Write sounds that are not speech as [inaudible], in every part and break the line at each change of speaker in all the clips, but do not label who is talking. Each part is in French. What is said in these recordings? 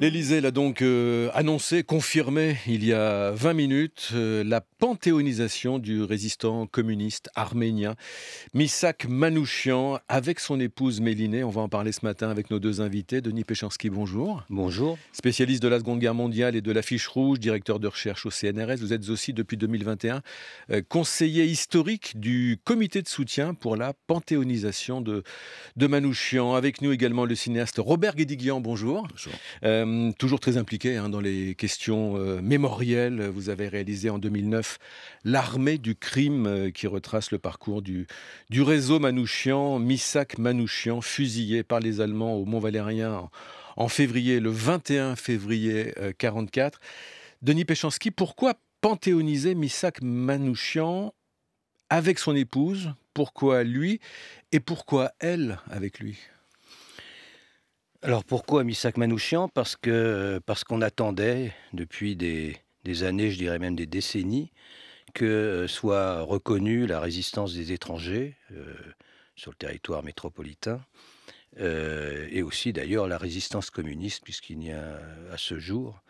L'Élysée l'a donc euh, annoncé, confirmé il y a 20 minutes, euh, la panthéonisation du résistant communiste arménien Misak Manouchian avec son épouse Mélinée. On va en parler ce matin avec nos deux invités. Denis Péchanski, bonjour. Bonjour. Spécialiste de la Seconde Guerre mondiale et de l'affiche rouge, directeur de recherche au CNRS. Vous êtes aussi, depuis 2021, euh, conseiller historique du comité de soutien pour la panthéonisation de, de Manouchian. Avec nous également le cinéaste Robert Guédiguian, bonjour. Bonjour. Euh, toujours très impliqué hein, dans les questions euh, mémorielles. Vous avez réalisé en 2009 L'armée du crime euh, qui retrace le parcours du, réseau Manouchian, Missak Manouchian, fusillé par les Allemands au Mont-Valérien en, février, le 21 février 1944. Denis Péchanski, pourquoi panthéoniser Missak Manouchian avec son épouse Pourquoi lui Et
pourquoi elle avec lui alors pourquoi Missak Manouchian Parce que parce qu'on attendait depuis des, années, je dirais même des décennies, que euh, soit reconnue la résistance des étrangers euh, sur le territoire métropolitain. Euh, et aussi d'ailleurs la résistance communiste, puisqu'il n'y a à ce jour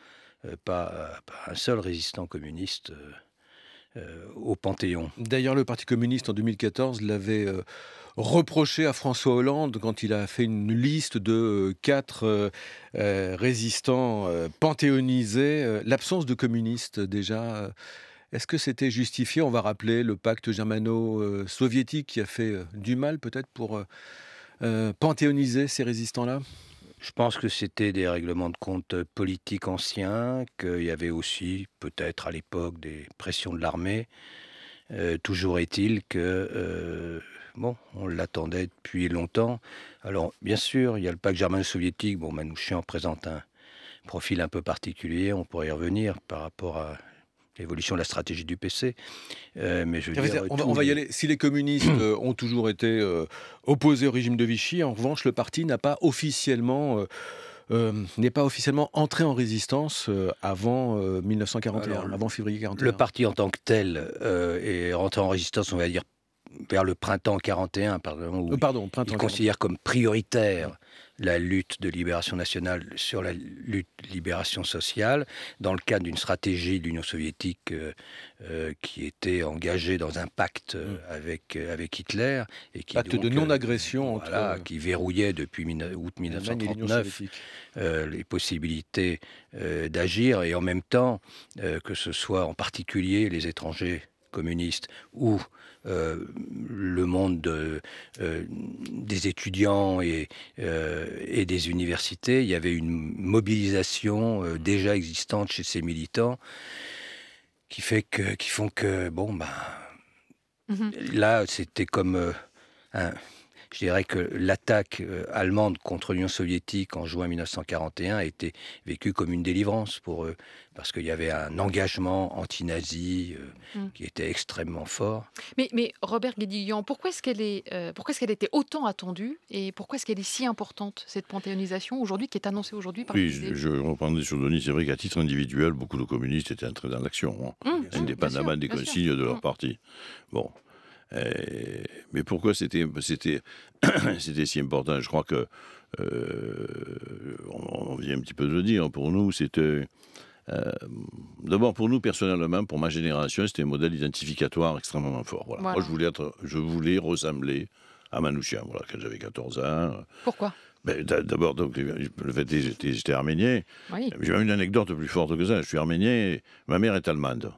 pas, pas, un seul résistant communiste euh, au Panthéon. D'ailleurs, le Parti communiste en 2014 l'avait euh, reproché
à François Hollande quand il a fait une liste de euh, quatre résistants panthéonisés, l'absence de communistes déjà. Est-ce que c'était justifié On va rappeler le pacte germano-soviétique qui a fait du mal peut-être pour
panthéoniser ces résistants-là je pense que c'était des règlements de compte politiques anciens, qu'il y avait aussi peut-être à l'époque des pressions de l'armée. toujours est-il que, bon, on l'attendait depuis longtemps. Alors, bien sûr, il y a le pacte germano-soviétique. Bon, Manouchian présente un profil un peu particulier, on pourrait y revenir par rapport à l'évolution de la stratégie du PC. Euh, mais je veux dire, on, va, y aller. Si les communistes [clears throat] euh, ont toujours été euh,
opposés au régime de Vichy, en revanche, le parti n'a pas officiellement. n'est pas officiellement entré en résistance
avant 1941, avant février 1941. Le parti en tant que tel est rentré en résistance, on va dire, vers le printemps 41, pardon, où pardon, considère comme prioritaire la lutte de libération nationale sur la lutte de libération sociale, dans le cadre d'une stratégie de l'Union soviétique euh, euh, qui était engagée dans un pacte euh, mm. avec, avec Hitler. Et qui, pacte de non-agression entre... qui verrouillait depuis août 1939 les possibilités d'agir et en même temps que ce soit en particulier les étrangers communiste ou euh, le monde euh, des étudiants euh, et, des universités, il y avait une mobilisation déjà existante chez ces militants qui, fait font que, bon, ben, mhm. là, c'était comme un je dirais que l'attaque euh, allemande contre l'Union soviétique en juin 1941 a été vécue comme une délivrance pour eux, parce qu'il y avait un engagement anti-nazi euh, hmm. qui était extrêmement fort.
Mais, mais Robert Guédillon, pourquoi est-ce qu'elle est, euh, pourquoi est-ce qu'elle était autant attendue et pourquoi est-ce qu'elle est si importante cette panthéonisation aujourd'hui qui est annoncée aujourd'hui par Oui, je,
je reprendrai sur Denis. C'est vrai qu'à titre individuel, beaucoup de communistes étaient entrés dans l'action, hein, mmh, indépendamment sûr, des consignes de leur hmm. parti. Bon, euh, mais pourquoi c'était c'était [clears throat] c'était si important Je crois que euh, on, vient un petit peu de le dire. Hein, pour nous, c'était euh, D'abord, pour nous, personnellement, pour ma génération, c'était un modèle identificatoire extrêmement fort. Voilà. Moi, je voulais, être, je voulais ressembler à Manouchian, voilà, quand j'avais 14 ans. Pourquoi ben, D'abord, le fait que j'étais arménien. J'ai même une anecdote plus forte que ça. Je suis arménien, ma mère est allemande.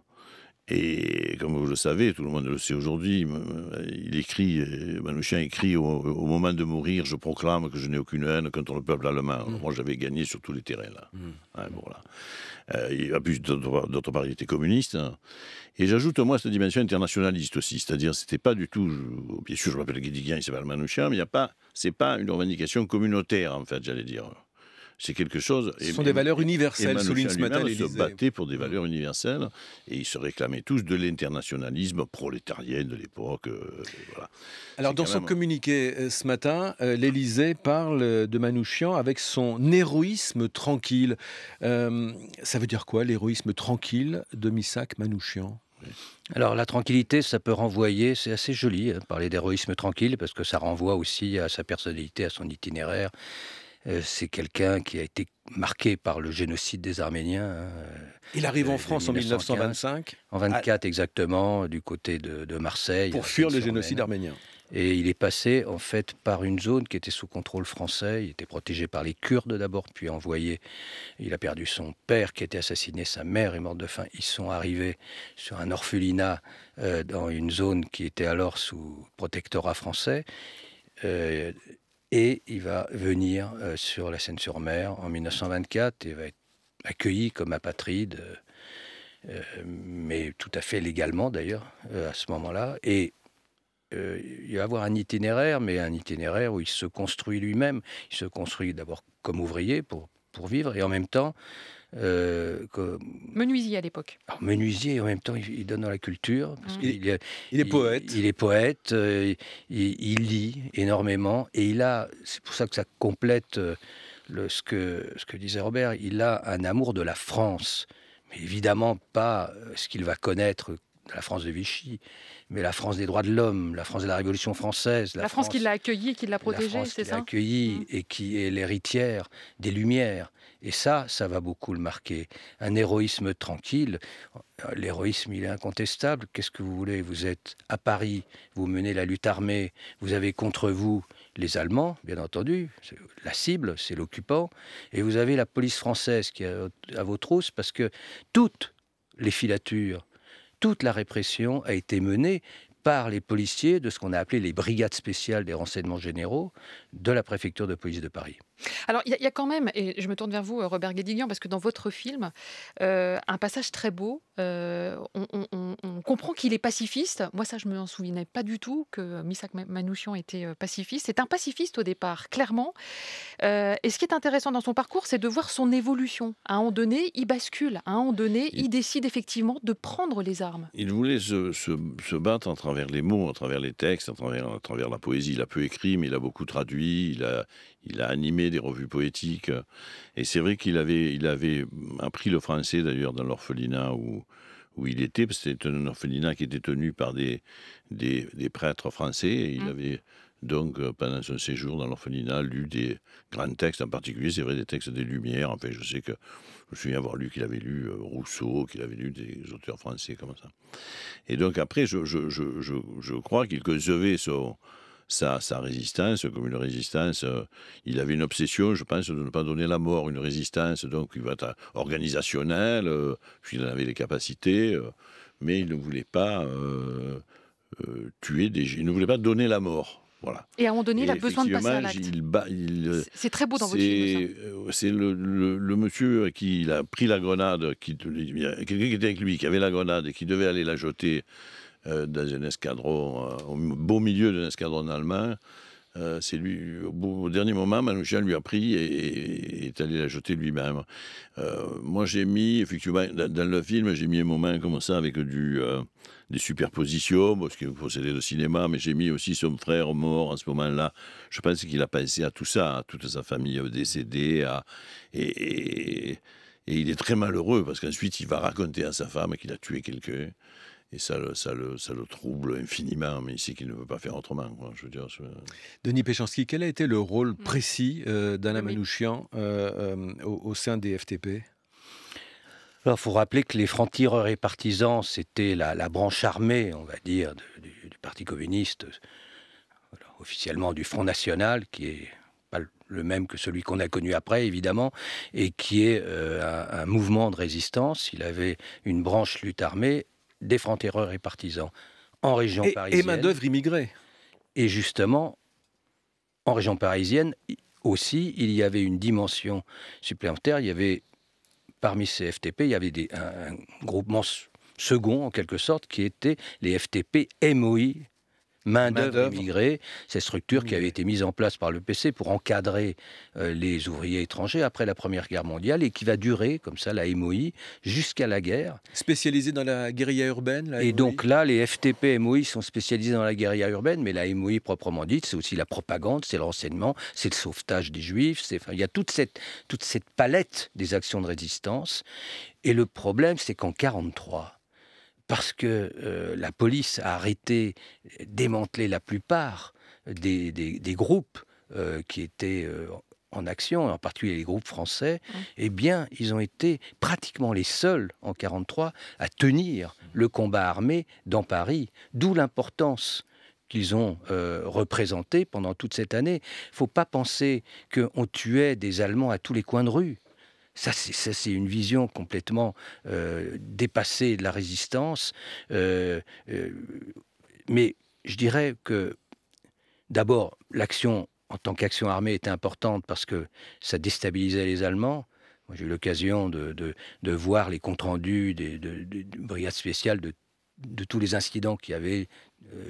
Et comme vous le savez, tout le monde le sait aujourd'hui, il écrit, euh, Manouchian écrit au, moment de mourir, je proclame que je n'ai aucune haine contre le peuple allemand. Mm. moi, j'avais gagné sur tous les terrains là. Mm. Hein, euh, plus d'autre part, il était communiste. Et j'ajoute moi cette dimension internationaliste aussi, c'est-à-dire c'était pas du tout, bien sûr, je m'appelle Guédiguien, il s'appelle Manouchian, mais il n'est a pas, c'est pas une revendication communautaire en fait, j'allais dire. C'est quelque chose. Ce sont des valeurs universelles, souligne ce matin. se battait pour des mm. valeurs universelles et ils se réclamaient tous de l'internationalisme prolétarien de l'époque. Euh, Alors, dans son
communiqué euh, ce matin, euh, l'Élysée parle de Manouchian avec son héroïsme tranquille. ça veut dire quoi, l'héroïsme tranquille de Missak Manouchian
Alors la tranquillité, ça peut renvoyer, c'est assez joli, hein, parler d'héroïsme tranquille, parce que ça renvoie aussi à sa personnalité, à son itinéraire. Euh, c'est quelqu'un qui a été marqué par le génocide des Arméniens. Hein. Il arrive en euh, France en 1925 En 24 exactement, du côté de, Marseille. Pour fuir le génocide arménien. Et il est passé en fait par une zone qui était sous contrôle français. Il était protégé par les Kurdes d'abord, puis envoyé. Il a perdu son père qui a été assassiné, sa mère est morte de faim. Ils sont arrivés sur un orphelinat euh, dans une zone qui était alors sous protectorat français. Et il va venir euh, sur la Seine-sur-Mer en 1924 et va être accueilli comme apatride, euh, euh, mais tout à fait légalement d'ailleurs, à ce moment-là. Et il va avoir un itinéraire, mais un itinéraire où il se construit lui-même. Il se construit d'abord comme ouvrier pour, pour vivre, et en même temps, euh,
menuisier à l'époque.
menuisier, en même temps, il, donne dans la culture. Parce mmh. il, est poète. Il, est poète, euh, il, lit énormément, et il a, c'est pour ça que ça complète euh, ce, que, disait Robert, il a un amour de la France. Mais évidemment, pas ce qu'il va connaître de la France de Vichy, mais la France des droits de l'homme, la France de la Révolution française. La, France, qui l'a
accueillie, qui l'a protégée, c'est ça La France
qui l'a accueillie mmh. et qui est l'héritière des Lumières. Et ça, ça va beaucoup le marquer. Un héroïsme tranquille, l'héroïsme, il est incontestable. Qu'est-ce que vous voulez Vous êtes à Paris, vous menez la lutte armée, vous avez contre vous les Allemands, bien entendu, la cible, c'est l'occupant, et vous avez la police française qui est à vos trousses, parce que toutes les filatures, toute la répression a été menée par les policiers de ce qu'on a appelé les brigades spéciales des renseignements généraux de la préfecture de police de Paris.
Alors, il y, a quand même, et je me tourne vers vous, euh, Robert Guédiguian, parce que dans votre film, euh, un passage très beau, euh, on, comprend qu'il est pacifiste. Moi, ça, je ne m'en souvenais pas du tout que Misak Manouchian était pacifiste. C'est un pacifiste au départ, clairement. et ce qui est intéressant dans son parcours, c'est de voir son évolution. À un moment donné, il bascule. À un moment donné, il, décide effectivement de prendre les armes.
Il voulait se, battre à travers les mots, à travers les textes, à travers, la poésie. Il a peu écrit, mais il a beaucoup traduit, il a animé des revues poétiques. Euh, et c'est vrai qu'il avait, il avait appris le français d'ailleurs dans l'orphelinat où, où il était. C'était un orphelinat qui était tenu par des, des, prêtres français. Et il mmh. avait donc, euh, pendant son séjour dans l'orphelinat, lu des grands textes, en particulier, c'est vrai, des textes des Lumières. Enfin, je sais que je me souviens avoir lu qu'il avait lu euh, Rousseau, qu'il avait lu des auteurs français comme ça. Et donc, après, je, je, je, je crois qu'il concevait son, sa, résistance, comme une résistance. Euh, il avait une obsession, je pense, de ne pas donner la mort, une résistance, donc il va être organisationnelle, euh, puisqu'il en avait les capacités, euh, mais il ne voulait pas tuer des gens, il ne voulait pas donner la mort. Voilà.
Et à un moment donné, il a besoin de passer à l'acte. c'est très beau dans votre
film. C'est le, monsieur qui a pris la grenade, quelqu'un qui était avec lui, qui avait la grenade et qui devait aller la jeter euh, dans un escadron, euh, au beau milieu d'un escadron allemand. Euh, c'est lui, au, dernier moment, Manouchian lui a pris et, est allé la jeter lui-même. moi, j'ai mis, effectivement, dans, le film, j'ai mis un moment comme ça avec du, des superpositions, parce qu'il possédait le cinéma, mais j'ai mis aussi son frère mort à ce moment-là. Je pense qu'il a pensé à tout ça, à toute sa famille décédée, à, et, et, il est très malheureux parce qu'ensuite il va raconter à sa femme qu'il a tué quelqu'un et ça, ça, le, trouble infiniment, mais ici qu'il ne veut pas faire autrement. je Denis
Péchanski, quel a été le rôle mm. précis euh, d'Alain Manouchian euh, euh, au, sein des
FTP alors, il faut rappeler que les francs-tireurs et partisans, c'était la, branche armée, on va dire, du, Parti communiste, officiellement du Front National, qui est pas le même que celui qu'on a connu après, évidemment, et qui est euh, un mouvement de résistance. Il avait une branche lutte armée des francs terreurs et partisans en région et, parisienne. Et main-d'œuvre immigrée. Et justement, en région parisienne aussi, il y avait une dimension supplémentaire. Il y avait, parmi ces FTP, il y avait un, un groupement second, en quelque sorte, qui était les FTP MOI, main-d'œuvre immigrée, cette structure qui avait été mise en place par le PC pour encadrer euh, les ouvriers étrangers après la Première Guerre mondiale et qui va durer, comme ça, la MOI, jusqu'à la guerre.
Spécialisée dans la guérilla urbaine Et donc
là, les FTP MOI sont spécialisés dans la guérilla urbaine, mais la MOI proprement dite, c'est aussi la propagande, c'est l'enseignement, c'est le sauvetage des juifs, c'est... il y a toute cette, toute cette palette des actions de résistance. Et le problème, c'est qu'en 1943, parce que euh, la police a arrêté, démantelé la plupart des, groupes euh, qui étaient euh, en action, en particulier les groupes français, eh bien, ils ont été pratiquement les seuls en 1943 à tenir mmh. le combat armé dans Paris, d'où l'importance qu'ils ont représentée pendant toute cette année. Il ne faut pas penser qu'on tuait des Allemands à tous les coins de rue. Ça, c'est une vision complètement euh, dépassée de la résistance. Euh, euh, mais je dirais que, d'abord, l'action en tant qu'action armée était importante parce que ça déstabilisait les Allemands. J'ai eu l'occasion de, voir les comptes rendus des, brigades spéciales de tous les incidents qu'il y avait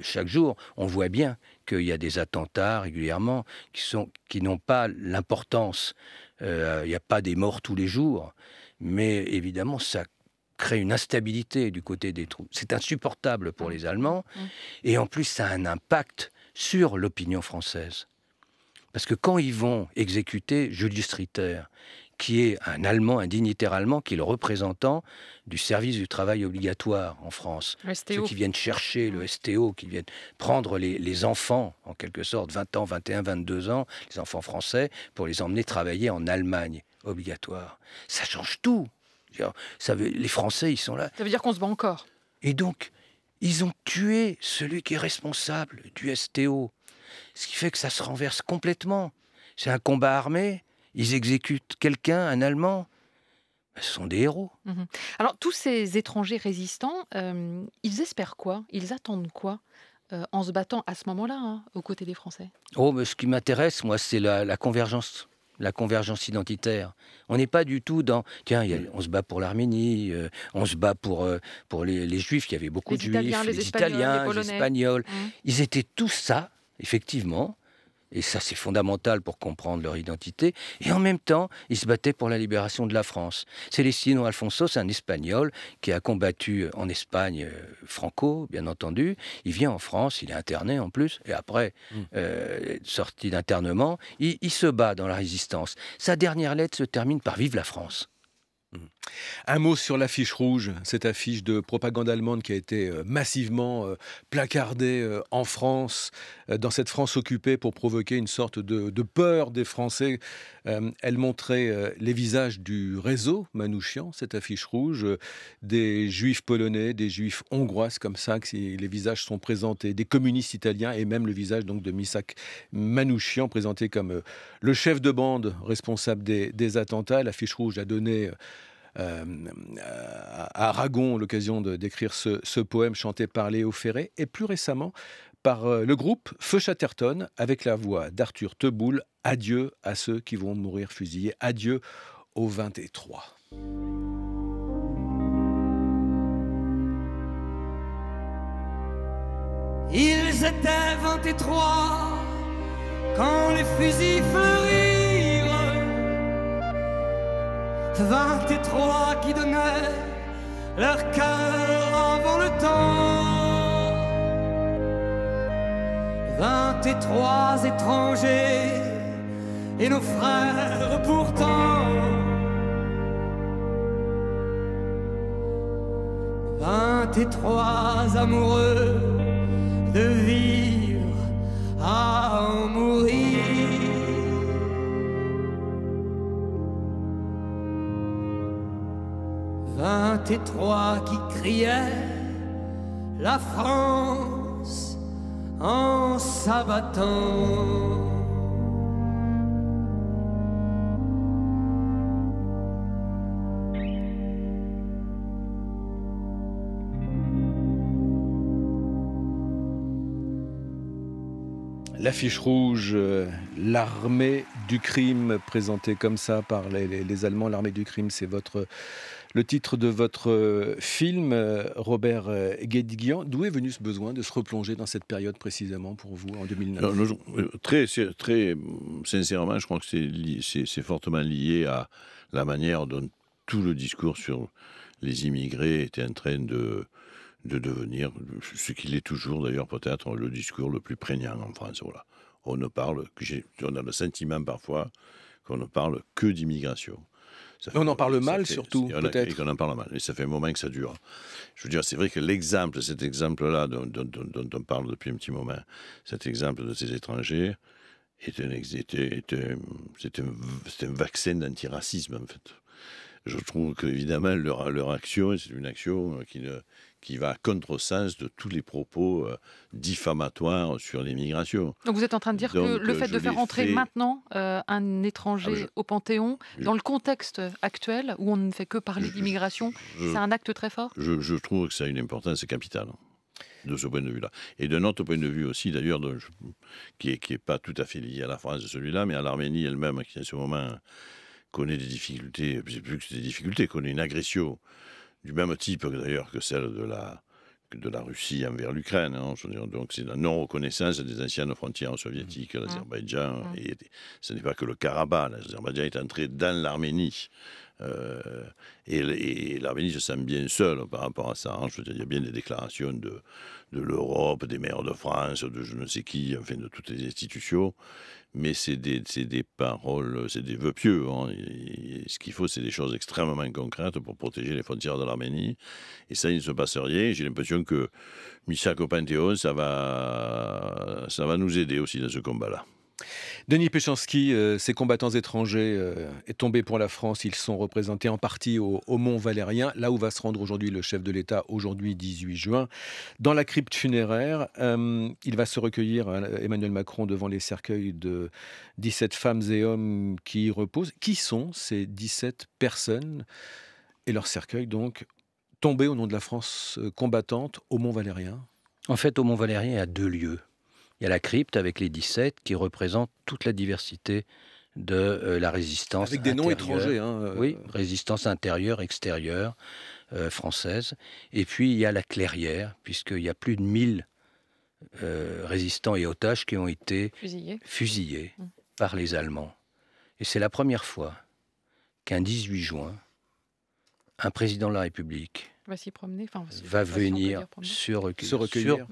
chaque jour, on voit bien qu'il y a des attentats régulièrement qui n'ont pas l'importance euh, il n'y a pas des morts tous les jours. Mais évidemment, ça crée une instabilité du côté des troupes. C'est insupportable pour mmh. les Allemands. Mmh. Et en plus, ça a un impact sur l'opinion française. Parce que quand ils vont exécuter Julius Ritter, qui est un Allemand, un dignitaire allemand, qui est le représentant du service du travail obligatoire en France. Ceux qui viennent chercher le STO, qui viennent prendre les, enfants, en quelque sorte, 20 ans, 21, 22 ans, les enfants français, pour les emmener travailler en Allemagne, obligatoire. Ça change tout. Ça veut, les Français, ils sont là.
Ça veut dire qu'on se bat encore.
Et donc, ils ont tué celui qui est responsable du STO. Ce qui fait que ça se renverse complètement. C'est un combat armé ils exécutent quelqu'un, un Allemand. Ben, ce sont des héros.
Mhm. Alors, tous ces étrangers résistants, euh, ils espèrent quoi Ils attendent quoi euh, en se battant à ce moment-là hein, aux côtés des Français
Oh, mais ben, ce qui m'intéresse, moi, c'est la, convergence la convergence identitaire. On n'est pas du tout dans tiens, on se bat pour l'Arménie, euh, on se bat pour, pour les, Juifs, il y avait beaucoup de Juifs, les, Italiens, les Espagnols. Mhm. Ils étaient tous ça, effectivement, et ça, c'est fondamental pour comprendre leur identité. Et en même temps, ils se battaient pour la libération de la France. Célestino Alfonso, c'est un Espagnol qui a combattu en Espagne euh, Franco, bien entendu. Il vient en France, il est interné en plus, et après, mmh. euh, sorti d'internement, il, se bat dans la résistance. Sa dernière lettre se termine par Vive la France. Mmh. Un mot sur l'affiche rouge, cette affiche de propagande allemande qui a été euh,
massivement euh, placardée euh, en France, dans cette France occupée, pour provoquer une sorte de, peur des Français. Elle montrait les visages du réseau Manouchian, cette affiche rouge, des juifs polonais, des juifs hongrois, comme ça que les visages sont présentés, des communistes italiens et même le visage donc de Misak Manouchian, présenté comme le chef de bande responsable des, des attentats. L'affiche rouge a donné euh, euh, à Aragon l'occasion d'écrire ce, poème chanté par Léo Ferré, et plus récemment par euh, le groupe Feu Chatterton avec la voix d'Arthur Teboul, Adieu à ceux qui vont mourir fusillés, adieu aux 23.
Ils étaient 23 quand les fusils Vingt-et-trois qui donnaient leur cœur avant le temps. Vingt-et-trois étrangers et nos frères pourtant. Vingt-et-trois amoureux de vie vingt et trois qui criaient la France en s'abattant.
L'affiche rouge, euh, l'armée du crime, présentée comme ça par les Allemands, l'armée du crime, c'est votre le titre de votre euh, film, euh, Robert euh, Guédiguian. D'où est venu ce besoin de se replonger dans cette période précisément pour vous, en 2009
très, très sincèrement, je crois que c'est fortement lié à la manière dont tout le discours sur les immigrés était en train de, de devenir, ce qu'il est toujours d'ailleurs peut-être, le discours le plus prégnant en France. Voilà. On ne parle, on a le sentiment parfois qu'on ne parle que d'immigration on en parle mal, surtout, peut-être. Et en parle mal. Et ça fait un moment que ça dure. Je veux dire, c'est vrai que l'exemple, cet exemple-là dont, on parle depuis un petit moment, cet exemple de ces étrangers, c'est un, vaccin d'antiracisme, en fait. Je trouve qu'évidemment, leur, leur action, c'est une action qui ne, qui va à sens de tous les propos euh, diffamatoires sur l'immigration.
Donc vous êtes en train de dire que le euh, fait de faire entrer maintenant euh, un étranger ah au Panthéon, dans le contexte actuel où on ne fait que parler d'immigration, c'est un acte très fort
je, trouve que ça a une importance capitale de ce point de vue-là. Et d'un autre point de vue aussi, d'ailleurs, qui n'est qui est pas tout à fait lié à la France de celui-là, mais à l'Arménie elle-même, qui en ce moment connaît des difficultés, plus que des difficultés, connaît une agression du même type d'ailleurs que celle de la, de la Russie envers l'Ukraine. Hein. donc c'est la non-reconnaissance des anciennes frontières soviétiques, mmh. Mmh. l'Azerbaïdjan, mmh. et ce n'est pas que le Karabakh, l'Azerbaïdjan est entré dans l'Arménie euh, et, l'Arménie se sent bien seule par rapport à ça. Hein. Je veux dire, il y a bien des déclarations de, de l'Europe, des maires de France, de je ne sais qui, enfin de toutes les institutions. Mais c'est des, des, paroles, c'est des vœux pieux. Hein. ce qu'il faut, c'est des choses extrêmement concrètes pour protéger les frontières de l'Arménie. Et ça, il ne se passe rien. J'ai l'impression que Misak au Panthéon, ça va, ça va nous aider aussi dans ce combat-là.
Denis Péchanski, euh, ces combattants étrangers euh, est tombé pour la France. Ils sont représentés en partie au, Mont Valérien, là où va se rendre aujourd'hui le chef de l'État, aujourd'hui 18 juin. Dans la crypte funéraire, euh, il va se recueillir, hein, Emmanuel Macron, devant les cercueils de 17 femmes et hommes qui y reposent. Qui sont ces 17 personnes et leurs cercueils, donc, tombés au nom de la France combattante au Mont Valérien
En fait, au Mont Valérien, il y a deux lieux il y a la crypte avec les 17 qui représentent toute la diversité de euh, la résistance. Avec des noms étrangers. Hein, euh. Oui, résistance intérieure, extérieure, euh, française. Et puis il y a la clairière, puisqu'il y a plus de 1000 résistants et otages qui ont été fusillés, mmh. par les Allemands. Et c'est la première fois qu'un 18 juin, un président de la République
va, venir se,
recueillir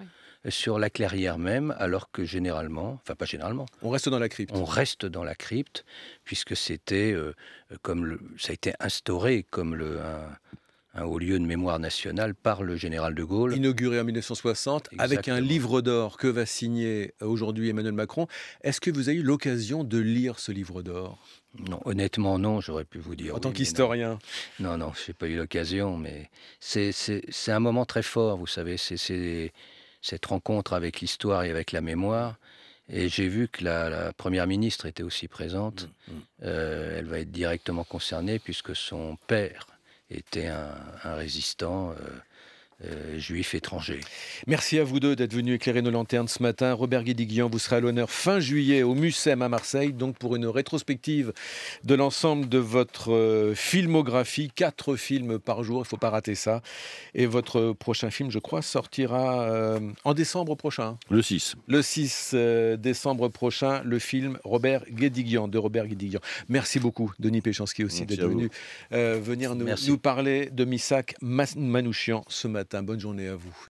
sur la clairière même, alors que généralement, enfin pas généralement, on reste dans la crypte. On reste dans la crypte, puisque c'était euh, comme ça a été instauré comme un, haut lieu de mémoire nationale par le général de Gaulle. Inauguré en
1960 avec un livre d'or que va signer euh, aujourd'hui Emmanuel Macron. Est-ce que vous avez eu
l'occasion de lire ce livre d'or non, honnêtement, non, j'aurais pu vous dire. En tant qu'historien Non, non, non je n'ai pas eu l'occasion, mais c'est un moment très fort, vous savez. C'est cette rencontre avec l'histoire et avec la mémoire. Et j'ai vu que la, première ministre était aussi présente. Mm, mm. Euh, elle va être directement concernée puisque son père était un, résistant euh, euh, juifs étrangers.
Merci à vous deux d'être venus éclairer nos lanternes ce matin. Robert Guédiguian, vous serez à l'honneur fin juillet au Mucem à Marseille, donc pour une rétrospective de l'ensemble de votre euh, filmographie. Quatre films par jour, il ne faut pas rater ça. Et votre prochain film, je crois, sortira euh, en décembre prochain. Le 6. Le 6 décembre prochain, le film Robert Guédiguian, de Robert Guédiguian. Merci beaucoup, Denis Péchanski aussi, d'être venu venir nous, parler de Missac Manouchian ce matin. Bonne journée à vous.